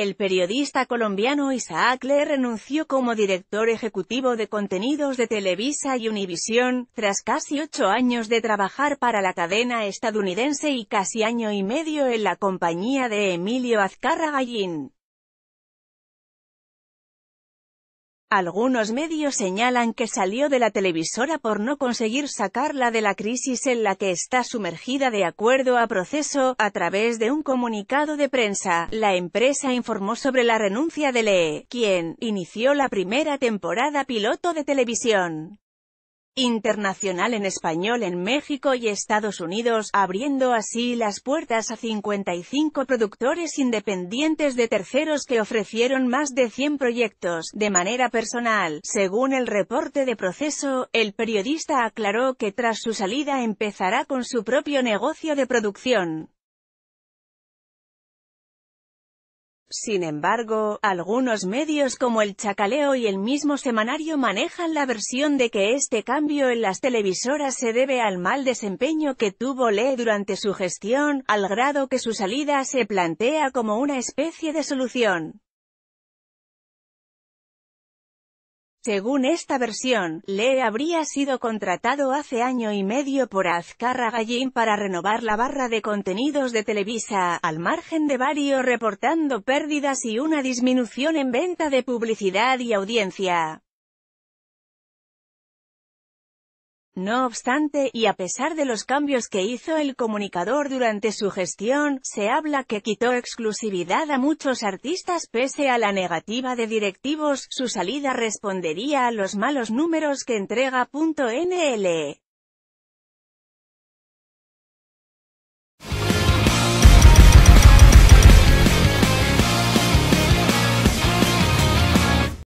El periodista colombiano Isaac Le renunció como director ejecutivo de contenidos de Televisa y Univisión, tras casi ocho años de trabajar para la cadena estadounidense y casi año y medio en la compañía de Emilio Azcarra Gallín. Algunos medios señalan que salió de la televisora por no conseguir sacarla de la crisis en la que está sumergida de acuerdo a proceso, a través de un comunicado de prensa. La empresa informó sobre la renuncia de Lee, quien inició la primera temporada piloto de televisión internacional en español en México y Estados Unidos, abriendo así las puertas a 55 productores independientes de terceros que ofrecieron más de 100 proyectos, de manera personal. Según el reporte de proceso, el periodista aclaró que tras su salida empezará con su propio negocio de producción. Sin embargo, algunos medios como El Chacaleo y el mismo semanario manejan la versión de que este cambio en las televisoras se debe al mal desempeño que tuvo Lee durante su gestión, al grado que su salida se plantea como una especie de solución. Según esta versión, Lee habría sido contratado hace año y medio por Azcarra Gallín para renovar la barra de contenidos de Televisa, al margen de varios reportando pérdidas y una disminución en venta de publicidad y audiencia. No obstante, y a pesar de los cambios que hizo el comunicador durante su gestión, se habla que quitó exclusividad a muchos artistas pese a la negativa de directivos, su salida respondería a los malos números que entrega.nl.